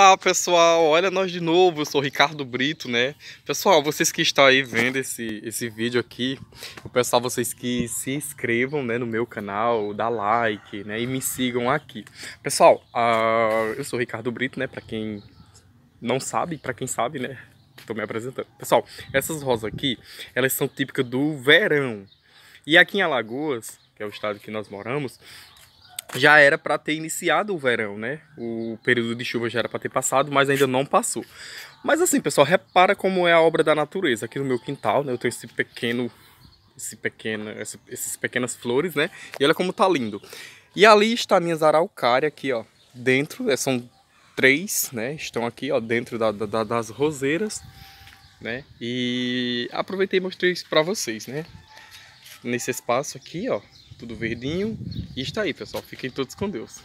Olá pessoal, olha nós de novo, eu sou Ricardo Brito, né? Pessoal, vocês que estão aí vendo esse, esse vídeo aqui, eu peço a vocês que se inscrevam né, no meu canal, dá like, né? E me sigam aqui. Pessoal, uh, eu sou Ricardo Brito, né? Pra quem não sabe, pra quem sabe, né? Tô me apresentando. Pessoal, essas rosas aqui, elas são típicas do verão. E aqui em Alagoas, que é o estado que nós moramos, já era para ter iniciado o verão, né? O período de chuva já era para ter passado, mas ainda não passou. Mas assim, pessoal, repara como é a obra da natureza. Aqui no meu quintal, né, eu tenho esse pequeno esse pequeno esse, esses pequenas flores, né? E olha como tá lindo. E ali está minhas araucárias aqui, ó, dentro, é, são três, né? Estão aqui, ó, dentro da, da, das roseiras, né? E aproveitei e mostrei isso para vocês, né? Nesse espaço aqui, ó, tudo verdinho. E está aí, pessoal. Fiquem todos com Deus.